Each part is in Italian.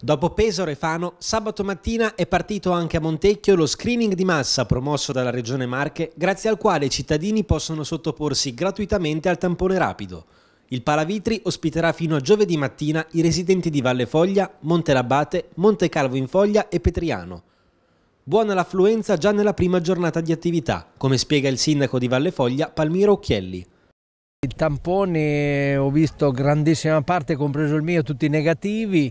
Dopo Pesaro e Fano, sabato mattina è partito anche a Montecchio lo screening di massa promosso dalla Regione Marche, grazie al quale i cittadini possono sottoporsi gratuitamente al tampone rapido. Il Palavitri ospiterà fino a giovedì mattina i residenti di Valle Foglia, Monte Calvo in Foglia e Petriano. Buona l'affluenza già nella prima giornata di attività, come spiega il sindaco di Valle Foglia Palmiro Occhielli. Il tampone ho visto grandissima parte, compreso il mio, tutti negativi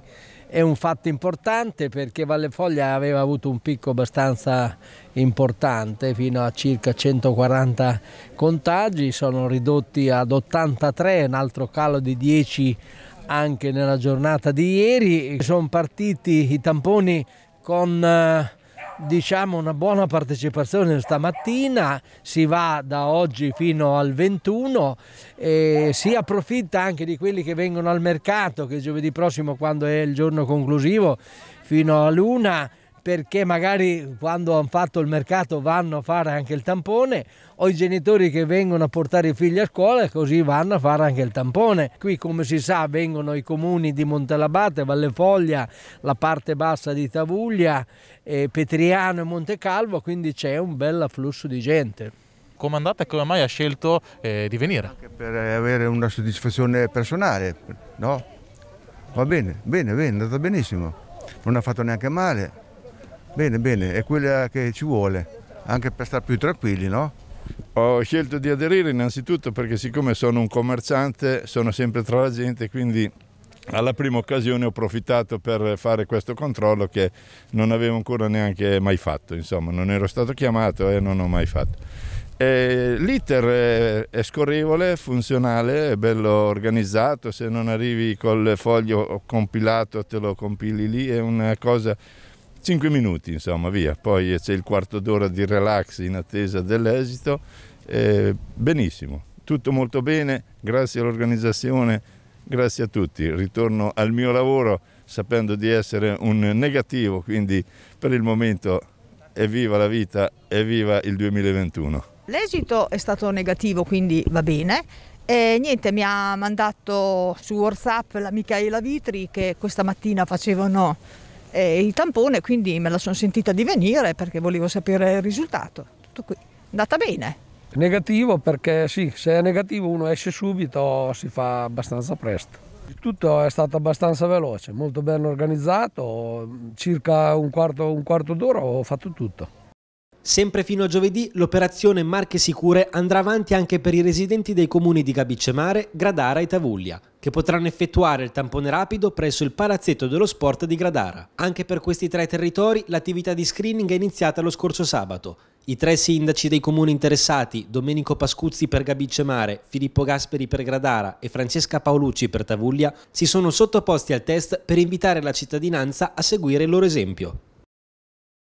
è un fatto importante perché Valle Foglia aveva avuto un picco abbastanza importante fino a circa 140 contagi, sono ridotti ad 83, un altro calo di 10 anche nella giornata di ieri. Sono partiti i tamponi con eh, diciamo una buona partecipazione stamattina, si va da oggi fino al 21 e si approfitta anche di quelli che vengono al mercato che giovedì prossimo quando è il giorno conclusivo fino a luna perché magari quando hanno fatto il mercato vanno a fare anche il tampone o i genitori che vengono a portare i figli a scuola così vanno a fare anche il tampone. Qui come si sa vengono i comuni di Montelabate, Vallefoglia, la parte bassa di Tavuglia, eh, Petriano e Montecalvo, quindi c'è un bel afflusso di gente come è e come mai ha scelto eh, di venire? Anche per avere una soddisfazione personale, no? Va bene, bene, bene, è andata benissimo, non ha fatto neanche male. Bene, bene, è quella che ci vuole, anche per stare più tranquilli, no? Ho scelto di aderire innanzitutto perché siccome sono un commerciante sono sempre tra la gente, quindi alla prima occasione ho approfittato per fare questo controllo che non avevo ancora neanche mai fatto, insomma non ero stato chiamato e non ho mai fatto. L'iter è scorrevole, funzionale, è bello organizzato, se non arrivi col foglio compilato te lo compili lì, è una cosa 5 minuti insomma via, poi c'è il quarto d'ora di relax in attesa dell'esito, eh, benissimo, tutto molto bene, grazie all'organizzazione, grazie a tutti, ritorno al mio lavoro sapendo di essere un negativo, quindi per il momento evviva la vita, evviva il 2021. L'esito è stato negativo, quindi va bene. E niente, mi ha mandato su WhatsApp la Michaela Vitri che questa mattina facevano eh, il tampone, quindi me la sono sentita di venire perché volevo sapere il risultato. Tutto qui, andata bene. Negativo perché sì, se è negativo uno esce subito, si fa abbastanza presto. Tutto è stato abbastanza veloce, molto ben organizzato, circa un quarto, un quarto d'ora ho fatto tutto. Sempre fino a giovedì l'operazione Marche Sicure andrà avanti anche per i residenti dei comuni di Gabicemare, Gradara e Tavuglia, che potranno effettuare il tampone rapido presso il Palazzetto dello Sport di Gradara. Anche per questi tre territori l'attività di screening è iniziata lo scorso sabato. I tre sindaci dei comuni interessati, Domenico Pascuzzi per Gabicemare, Filippo Gasperi per Gradara e Francesca Paolucci per Tavuglia, si sono sottoposti al test per invitare la cittadinanza a seguire il loro esempio.